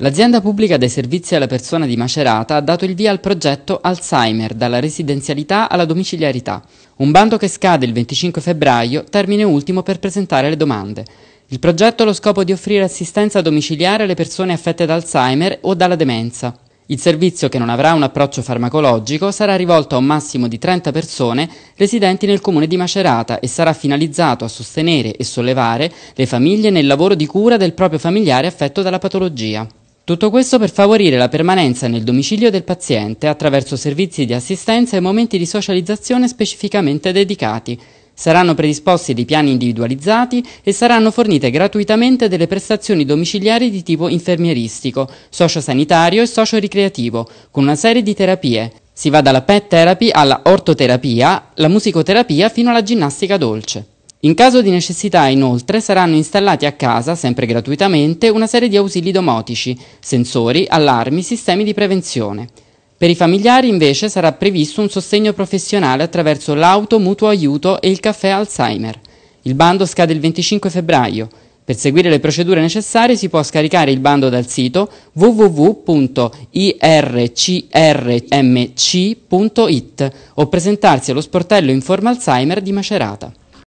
L'azienda pubblica dei servizi alla persona di Macerata ha dato il via al progetto Alzheimer dalla residenzialità alla domiciliarità, un bando che scade il 25 febbraio, termine ultimo per presentare le domande. Il progetto ha lo scopo di offrire assistenza domiciliare alle persone affette da Alzheimer o dalla demenza. Il servizio, che non avrà un approccio farmacologico, sarà rivolto a un massimo di 30 persone residenti nel comune di Macerata e sarà finalizzato a sostenere e sollevare le famiglie nel lavoro di cura del proprio familiare affetto dalla patologia. Tutto questo per favorire la permanenza nel domicilio del paziente attraverso servizi di assistenza e momenti di socializzazione specificamente dedicati. Saranno predisposti dei piani individualizzati e saranno fornite gratuitamente delle prestazioni domiciliari di tipo infermieristico, sociosanitario e socio-ricreativo, con una serie di terapie. Si va dalla pet therapy alla ortoterapia, la musicoterapia fino alla ginnastica dolce. In caso di necessità, inoltre, saranno installati a casa, sempre gratuitamente, una serie di ausili domotici, sensori, allarmi, sistemi di prevenzione. Per i familiari invece sarà previsto un sostegno professionale attraverso l'auto mutuo aiuto e il caffè Alzheimer. Il bando scade il 25 febbraio. Per seguire le procedure necessarie si può scaricare il bando dal sito www.ircrmc.it o presentarsi allo sportello Informa Alzheimer di Macerata.